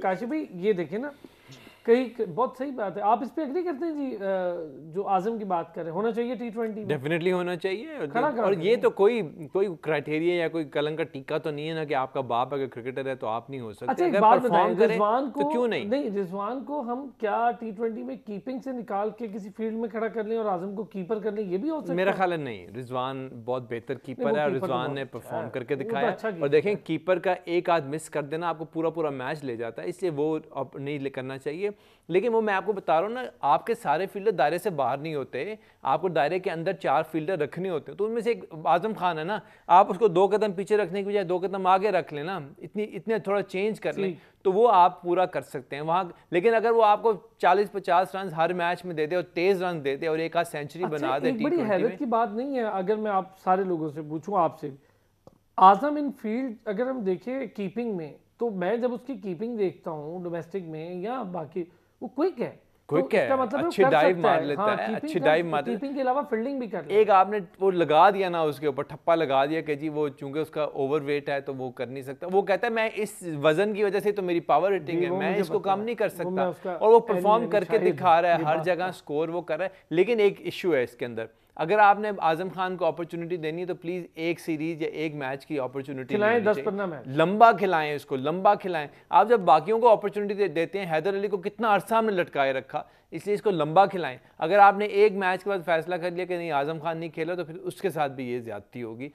काशी भाई ये देखिए ना कई बहुत सही बात है आप इस पे एग्री करते हैं जी जो आजम की बात करें होना चाहिए टी ट्वेंटी डेफिनेटली होना चाहिए खड़ा और ये तो कोई कोई क्राइटेरिया या कोई कलंक का टीका तो नहीं है ना कि आपका बाप अगर क्रिकेटर है तो आप नहीं हो सकते अच्छा एक बात बताएं रिजवान को तो क्यों नहीं नहीं रिजवान को हम क्या टी ट्वेंटी में कीपिंग से निकाल के किसी फील्ड में खड़ा कर लें और आजम को कीपर कर लें ये भी हो सकता है मेरा ख्याल नहीं रिजवान बहुत बेहतर कीपर है और तो रिजवान ने परफॉर्म अच्छा करके तो दिखाया अच्छा और देखें कीपर का एक आध मिस कर देना आपको पूरा पूरा मैच ले जाता है इसलिए वो नहीं करना चाहिए चाहिए लेकिन वो मैं आपको बता रहा हूँ ना आपके सारे फील्डर दायरे से बाहर नहीं होते आपको दायरे के अंदर चार फील्डर रखने होते हैं तो उनमें से एक आजम खान है ना आप उसको दो कदम पीछे रखने की बजाय दो कदम आगे रख लेना इतनी इतने थोड़ा चेंज कर लें तो वो आप पूरा कर सकते हैं वहाँ लेकिन अगर वो आपको 40-50 रन हर मैच में दे दे और तेज रन दे दे और एक आध सेंचुरी अच्छा, बना दे एक बड़ी हैरत की बात नहीं है अगर मैं आप सारे लोगों से पूछूँ आपसे आजम इन फील्ड अगर हम देखें कीपिंग में तो मैं जब उसकी कीपिंग देखता हूँ डोमेस्टिक में या बाकी वो क्विक है क्विक तो है मतलब अच्छी डाइव मार लेता हाँ, है अच्छी डाइव मार कीपिंग के अलावा फील्डिंग भी कर एक आपने वो लगा दिया ना उसके ऊपर ठप्पा लगा दिया कि जी वो चूंकि उसका ओवरवेट है तो वो कर नहीं सकता वो कहता है मैं इस वजन की वजह से तो मेरी पावर हिटिंग है मैं इसको कम नहीं कर सकता और वो परफॉर्म करके दिखा रहा है हर जगह स्कोर वो कर रहा है लेकिन एक इश्यू है इसके अंदर अगर आपने आजम खान को अपॉर्चुनिटी देनी है तो प्लीज़ एक सीरीज या एक मैच की अपॉर्चुनिटी खिलाएं दस पंद्रह मैच लंबा खिलाएं उसको लंबा खिलाएं आप जब बाकियों को अपॉर्चुनिटी दे, देते हैं हैदर अली को कितना अरसा हमने लटकाए रखा इसलिए इसको लंबा खिलाएं अगर आपने एक मैच के बाद फैसला कर लिया कि नहीं आजम खान नहीं खेला तो फिर उसके साथ भी ये ज्यादती होगी